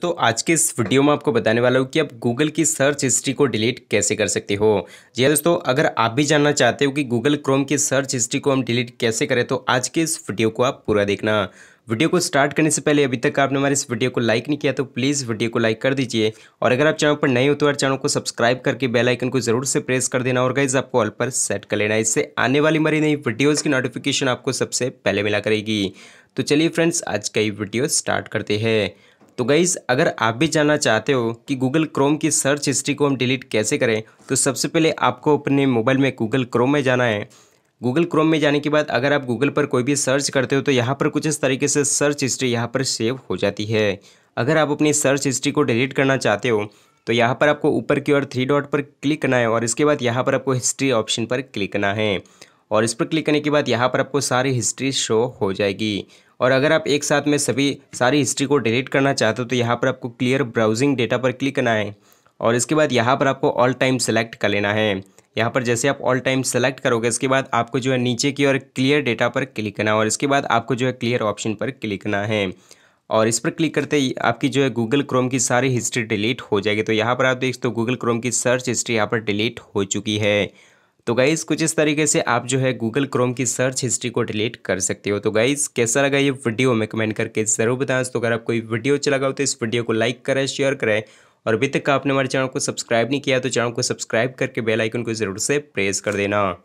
दोस्तों आज के इस वीडियो में आपको बताने वाला हूँ कि आप गूगल की सर्च हिस्ट्री को डिलीट कैसे कर सकते हो जी हाँ दोस्तों अगर आप भी जानना चाहते हो कि गूगल क्रोम की सर्च हिस्ट्री को हम डिलीट कैसे करें तो आज के इस वीडियो को आप पूरा देखना वीडियो को स्टार्ट करने से पहले अभी तक आपने हमारे इस वीडियो को लाइक नहीं किया तो प्लीज़ वीडियो को लाइक कर दीजिए और अगर आप चैनल पर नए हो तो यार चैनल को सब्सक्राइब करके बेल आइकन को जरूर से प्रेस कर देना और गाइज आपको ऑल पर सेट कर लेना इससे आने वाली हमारी नई वीडियोज़ की नोटिफिकेशन आपको सबसे पहले मिला करेगी तो चलिए फ्रेंड्स आज का ये वीडियो स्टार्ट करते हैं तो गाइज़ अगर आप भी जानना चाहते हो कि गूगल क्रोम की सर्च हिस्ट्री को हम डिलीट कैसे करें तो सबसे पहले आपको अपने मोबाइल में गूगल क्रोम में जाना है गूगल क्रोम में जाने के बाद अगर आप गूगल पर कोई भी सर्च करते हो तो यहाँ पर कुछ इस तरीके से सर्च हिस्ट्री यहाँ पर सेव हो जाती है अगर आप अपनी सर्च हिस्ट्री को डिलीट करना चाहते हो तो यहाँ पर आपको ऊपर की ओर थ्री डॉट पर क्लिक करना है और इसके बाद यहाँ पर आपको हिस्ट्री ऑप्शन पर क्लिक करना है और इस पर क्लिक करने के बाद यहाँ पर आपको सारी हिस्ट्री शो हो जाएगी और अगर आप एक साथ में सभी सारी हिस्ट्री को डिलीट करना चाहते हो तो यहाँ पर आपको क्लियर ब्राउजिंग डेटा पर क्लिक करना है और इसके बाद यहाँ पर आपको ऑल टाइम सेलेक्ट कर लेना है यहाँ पर जैसे आप ऑल टाइम सेलेक्ट करोगे इसके बाद आपको जो है नीचे की ओर क्लियर डेटा पर क्लिक करना है और इसके बाद आपको जो है क्लियर ऑप्शन पर क्लिक करना है और इस पर क्लिक करते ही आपकी जो है गूगल क्रोम की सारी हिस्ट्री डिलीट हो जाएगी तो यहाँ पर आप देख सकते हो गूगल क्रोम की सर्च हिस्ट्री यहाँ पर डिलीट हो चुकी है तो गाइज़ कुछ इस तरीके से आप जो है गूगल क्रोम की सर्च हिस्ट्री को डिलीट कर सकते हो तो गाइज़ कैसा लगा ये वीडियो में कमेंट करके ज़रूर बताएं तो अगर आपको ये वीडियो अच्छा लगा हो तो इस वीडियो को लाइक करें शेयर करें और अभी तक आपने हमारे चैनल को सब्सक्राइब नहीं किया तो चैनल को सब्सक्राइब करके बेल आइकन को ज़रूर से प्रेस कर देना